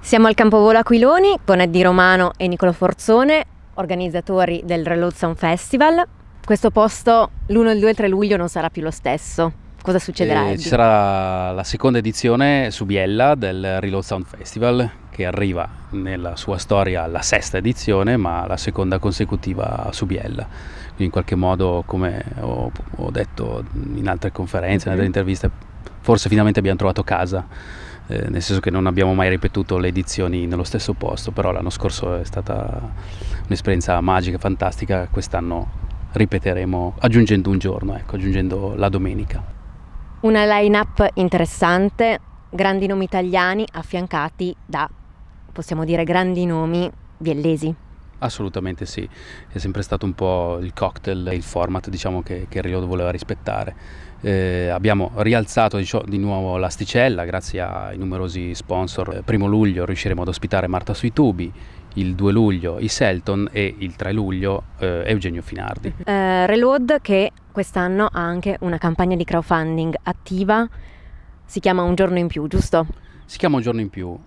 Siamo al Campovolo Aquiloni con Eddie Romano e Nicolo Forzone, organizzatori del Reload Sound Festival. Questo posto l'1, il 2 e il 3 luglio non sarà più lo stesso. Cosa succederà? Eh, ci sarà la seconda edizione su Biella del Reload Sound Festival che arriva nella sua storia alla sesta edizione ma la seconda consecutiva su Biella. Quindi in qualche modo come ho, ho detto in altre conferenze, mm -hmm. nelle interviste, forse finalmente abbiamo trovato casa, eh, nel senso che non abbiamo mai ripetuto le edizioni nello stesso posto, però l'anno scorso è stata un'esperienza magica, fantastica, quest'anno ripeteremo aggiungendo un giorno, ecco, aggiungendo la domenica. Una line-up interessante, grandi nomi italiani affiancati da, possiamo dire, grandi nomi biellesi. Assolutamente sì, è sempre stato un po' il cocktail, il format diciamo, che, che Reload voleva rispettare. Eh, abbiamo rialzato diciamo, di nuovo l'asticella grazie ai numerosi sponsor. Il eh, Primo luglio riusciremo ad ospitare Marta sui tubi, il 2 luglio i Selton e il 3 luglio eh, Eugenio Finardi. Eh, Reload che quest'anno ha anche una campagna di crowdfunding attiva, si chiama Un giorno in più, giusto? Si chiama Un giorno in più,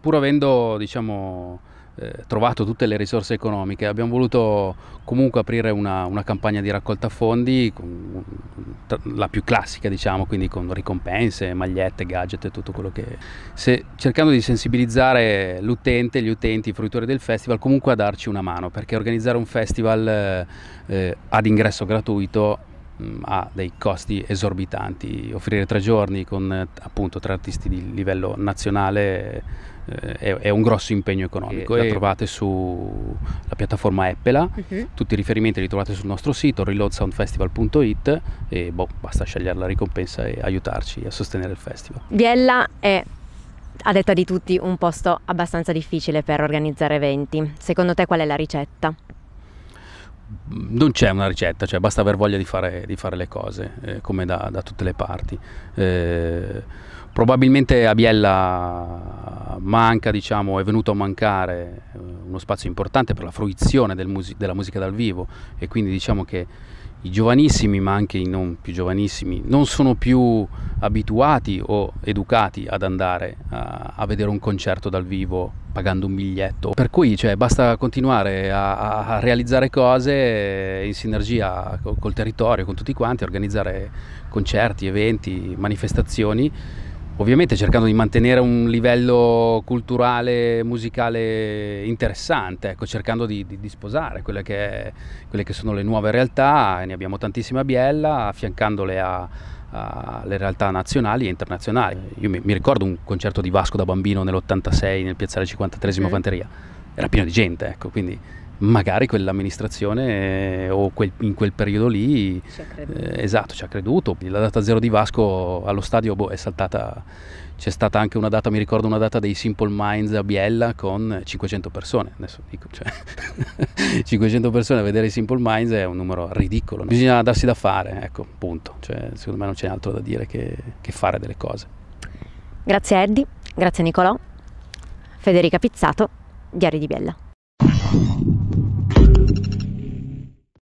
pur avendo diciamo eh, trovato tutte le risorse economiche, abbiamo voluto comunque aprire una, una campagna di raccolta fondi, la più classica diciamo, quindi con ricompense, magliette, gadget e tutto quello che... Se, cercando di sensibilizzare l'utente, gli utenti, i fruitori del festival comunque a darci una mano, perché organizzare un festival eh, eh ad ingresso gratuito Mm, ha dei costi esorbitanti. Offrire tre giorni con appunto tre artisti di livello nazionale eh, è, è, un grosso impegno economico. E, la trovate sulla piattaforma Eppela, uh-huh. tutti i riferimenti li trovate sul nostro sito reloadsoundfestival.it e boh, basta scegliere la ricompensa e aiutarci a sostenere il festival. Biella è a detta di tutti un posto abbastanza difficile per organizzare eventi. Secondo te qual è la ricetta? non c'è una ricetta, cioè basta aver voglia di fare, di fare le cose, eh, come da, da, tutte le parti. Eh, probabilmente a Biella manca, diciamo, è venuto a mancare eh, uno spazio importante per la fruizione del mus della musica dal vivo e quindi diciamo che i giovanissimi, ma anche i non più giovanissimi, non sono più abituati o educati ad andare a, a vedere un concerto dal vivo pagando un biglietto. Per cui cioè, basta continuare a, a, realizzare cose in sinergia col, col territorio, con tutti quanti, organizzare concerti, eventi, manifestazioni ovviamente cercando di mantenere un livello culturale, musicale interessante, ecco, cercando di, di, di sposare quelle che, quelle che, sono le nuove realtà, ne abbiamo tantissime a Biella, affiancandole alle realtà nazionali e internazionali. Io mi, mi, ricordo un concerto di Vasco da bambino nell'86 nel piazzale 53 mm. Fanteria, era pieno di gente, ecco, quindi magari quell'amministrazione eh, o quel, in quel periodo lì ci Eh, esatto, ci ha creduto. La data zero di Vasco allo stadio boh, è saltata, c'è stata anche una data, mi ricordo una data dei Simple Minds a Biella con 500 persone, adesso dico, cioè, 500 persone a vedere i Simple Minds è un numero ridicolo, bisogna darsi da fare, ecco, punto, cioè, secondo me non c'è altro da dire che, che fare delle cose. Grazie Eddie, grazie Nicolò, Federica Pizzato, Diario di Biella.